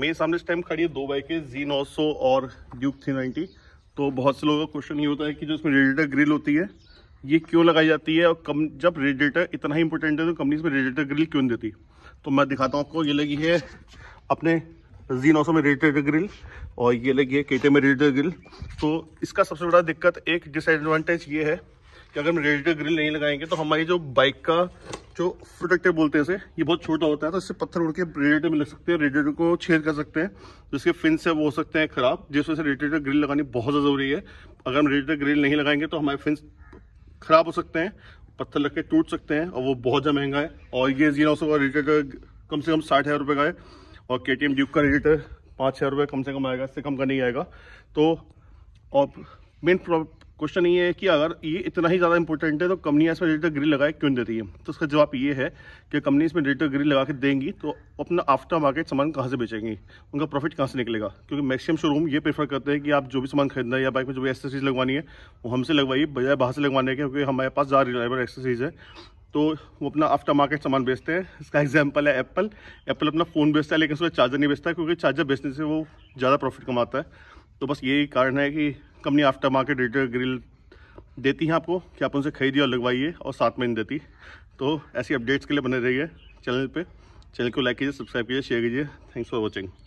मेरे सामने इस टाइम खड़ी है दो बाइकें जी नौ सौ और ड्यूक थ्री नाइन्टी तो बहुत से लोगों का क्वेश्चन ये होता है कि जो इसमें रेडिएटर ग्रिल होती है ये क्यों लगाई जाती है और कम जब रेडिएटर इतना ही इंपॉर्टेंट है तो कंपनी इसमें रेडिएटर ग्रिल क्यों नहीं देती तो मैं दिखाता हूँ आपको ये लगी है अपने जी नौ में रेडिएटर ग्रिल और ये लगी है केटे में रेडिएटर ग्रिल तो इसका सबसे बड़ा दिक्कत एक डिसएडवांटेज ये है कि अगर हम रेडिएटर ग्रिल नहीं लगाएंगे तो हमारी जो बाइक का जो फ्रोटेक्टर बोलते हैं इसे ये बहुत छोटा होता है तो इससे पत्थर उड़ के रेडिएटर में लग सकते हैं रेडिएटर को छेद कर सकते हैं जिसके तो फिन से वो हो सकते हैं खराब जिस वजह से रेडिएटर ग्रिल लगानी बहुत ज़रूरी है अगर हम रेडिएटर ग्रिल नहीं लगाएंगे तो हमारे फिन खराब हो सकते हैं पत्थर लग के टूट सकते हैं और वो बहुत ज़्यादा महंगा है और ये जीरो सौ का रेडिएटर कम से कम साठ हज़ार रुपये का है और के टी एम ड्यूक का रेडिएटर पाँच हज़ार रुपये कम से कम आएगा इससे कम का नहीं आएगा तो और मेन क्वेश्चन ये है कि अगर ये इतना ही ज़्यादा इंपॉर्टेंट है तो कंपनियाँ इसमें डिजिटल ग्रिल लगाए क्यों देती है तो उसका जवाब ये है कि कंपनी इसमें डिजिटल ग्रिल लगा के देंगी तो अपना आफ्टर मार्केट सामान कहाँ से बेचेंगी उनका प्रॉफिट कहाँ से निकलेगा क्योंकि मैक्सिमम शोरूम ये प्रेफर करते हैं कि आप जो भी सामान खरीदना है या बाइक में जो भी एक्सेसरीज लगवानी है वो हमसे लगवाइए बजाय बाहर से लगवाने के क्योंकि हमारे पास ज़्यादा रिलायबल एक्सेसरीज है तो वो अपना आफ्टर मार्केट सामान बेचते हैं इसका एग्जाम्पल है एप्पल एप्पल अपना फ़ोन बेचता है लेकिन उसमें चार्जर नहीं बेचता क्योंकि चार्जर बेचने से वो ज़्यादा प्रॉफिट कमाता है तो बस यही कारण है कि company after market radio grill देती हैं आपको कि आप उनसे खरीदिए और लगवाइए और साथ में देती तो ऐसी अपडेट्स के लिए बने रहिए चैनल पे चैनल को लाइक कीजिए सब्सक्राइब कीजिए शेयर कीजिए थैंक्स फॉर वॉचिंग